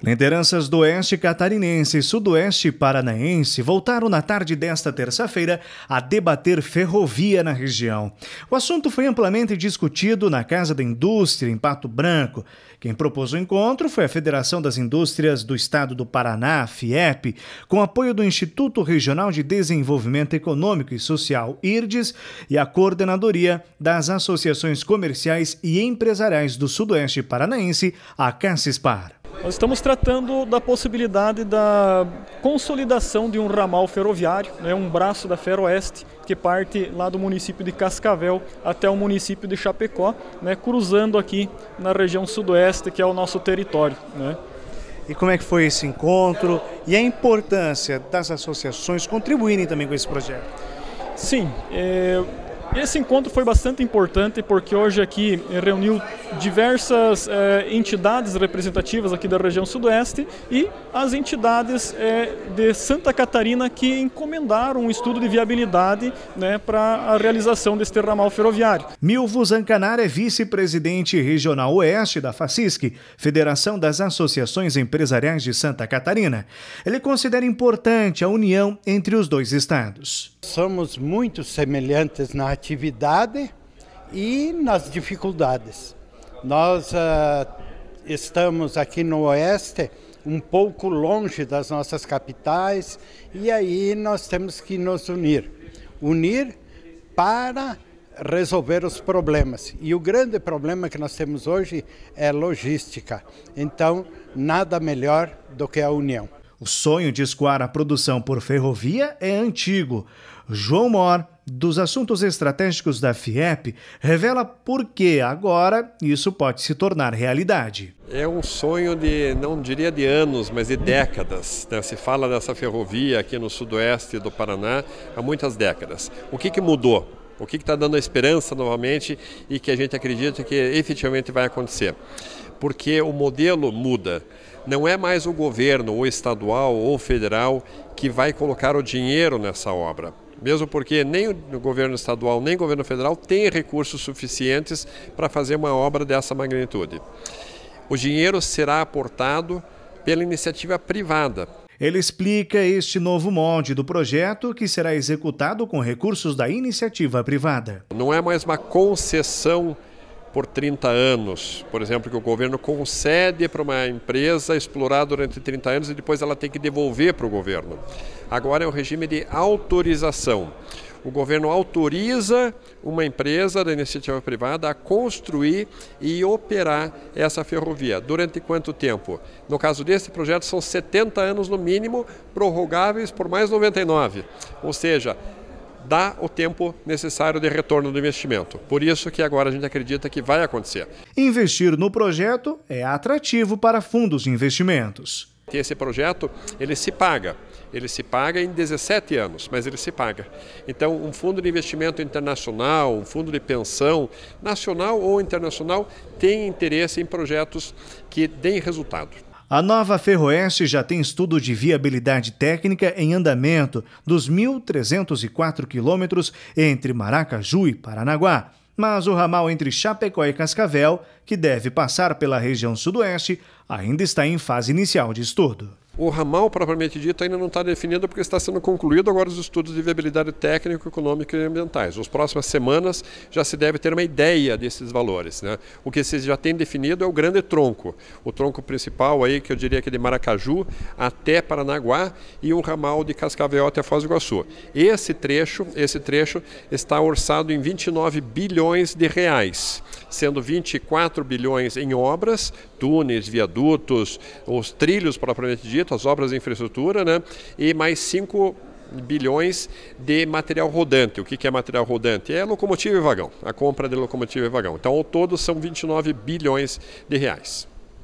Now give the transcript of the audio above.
Lideranças do Oeste Catarinense e Sudoeste Paranaense voltaram na tarde desta terça-feira a debater ferrovia na região. O assunto foi amplamente discutido na Casa da Indústria, em Pato Branco. Quem propôs o encontro foi a Federação das Indústrias do Estado do Paraná, FIEP, com apoio do Instituto Regional de Desenvolvimento Econômico e Social, IRDES, e a coordenadoria das associações comerciais e empresariais do Sudoeste Paranaense, a CACISPAR. Nós estamos tratando da possibilidade da consolidação de um ramal ferroviário, né, um braço da Feroeste, que parte lá do município de Cascavel até o município de Chapecó, né, cruzando aqui na região sudoeste, que é o nosso território. Né. E como é que foi esse encontro e a importância das associações contribuírem também com esse projeto? Sim, é esse encontro foi bastante importante porque hoje aqui eh, reuniu diversas eh, entidades representativas aqui da região sudoeste e as entidades eh, de Santa Catarina que encomendaram um estudo de viabilidade né, para a realização deste ramal ferroviário. Milvo Zancanar é vice-presidente regional oeste da FACISC, Federação das Associações Empresariais de Santa Catarina. Ele considera importante a união entre os dois estados. Somos muito semelhantes na atividade e nas dificuldades. Nós uh, estamos aqui no Oeste, um pouco longe das nossas capitais, e aí nós temos que nos unir unir para resolver os problemas. E o grande problema que nós temos hoje é logística. Então, nada melhor do que a união. O sonho de escoar a produção por ferrovia é antigo. João Mor, dos assuntos estratégicos da FIEP, revela por que agora isso pode se tornar realidade. É um sonho de, não diria de anos, mas de décadas. Né? Se fala dessa ferrovia aqui no sudoeste do Paraná há muitas décadas. O que, que mudou? o que está dando a esperança novamente e que a gente acredita que efetivamente vai acontecer. Porque o modelo muda. Não é mais o governo, ou estadual ou federal, que vai colocar o dinheiro nessa obra mesmo porque nem o governo estadual nem o governo federal tem recursos suficientes para fazer uma obra dessa magnitude. O dinheiro será aportado pela iniciativa privada, ele explica este novo molde do projeto que será executado com recursos da iniciativa privada. Não é mais uma concessão por 30 anos, por exemplo, que o governo concede para uma empresa explorar durante 30 anos e depois ela tem que devolver para o governo. Agora é o regime de autorização o governo autoriza uma empresa da iniciativa privada a construir e operar essa ferrovia. Durante quanto tempo? No caso desse projeto, são 70 anos no mínimo, prorrogáveis por mais 99. Ou seja, dá o tempo necessário de retorno do investimento. Por isso que agora a gente acredita que vai acontecer. Investir no projeto é atrativo para fundos de investimentos. Esse projeto ele se paga ele se paga em 17 anos, mas ele se paga. Então, um fundo de investimento internacional, um fundo de pensão, nacional ou internacional, tem interesse em projetos que deem resultado. A nova Ferroeste já tem estudo de viabilidade técnica em andamento dos 1.304 quilômetros entre Maracaju e Paranaguá mas o ramal entre Chapecó e Cascavel, que deve passar pela região sudoeste, ainda está em fase inicial de estudo. O ramal propriamente dito ainda não está definido porque está sendo concluído agora os estudos de viabilidade técnica, econômica e ambientais. Nas próximas semanas já se deve ter uma ideia desses valores. Né? O que se já tem definido é o grande tronco, o tronco principal aí que eu diria que é de Maracaju até Paranaguá e um ramal de Cascavel até Foz do Iguaçu. Esse trecho, esse trecho está orçado em 29 bilhões de reais, sendo 24 bilhões em obras, túneis, viadutos, os trilhos propriamente dito as obras de infraestrutura, né? e mais 5 bilhões de material rodante. O que é material rodante? É locomotiva e vagão, a compra de locomotiva e vagão. Então, ao todo, são 29 bilhões de reais.